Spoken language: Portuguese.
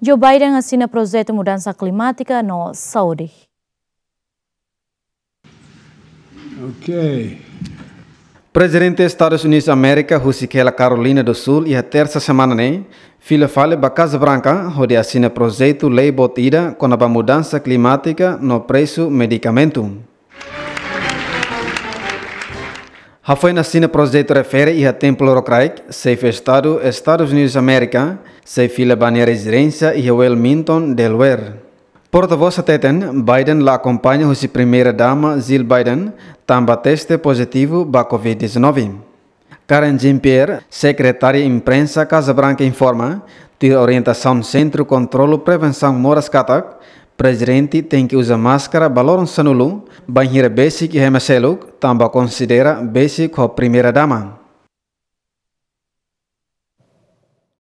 Joe Biden assina projeto mudança climática no Saúde. Ok. Presidente dos Estados Unidos da América, Rusiquela Carolina do Sul, e a terça semana, né? filha fale da Casa Branca, onde assina projeto lei botida com a mudança climática no preço medicamento. Hafojna sina projeto refere e a templo rocraic, se estado Estados Unidos América, seif Filabania residência e a Minton Delaware. Porta-voz ateten, Biden la acompanha sua primeira dama Jill Biden, também teste positivo para COVID-19. Karen Jean-Pierre, secretária imprensa Casa Branca informa, a orientação Centro Controlo Prevenção Moras Catac, Presidente tem que usar máscara balon sanulu, banhir basic hemeseluk, Tamba considera basic ho primeira dama.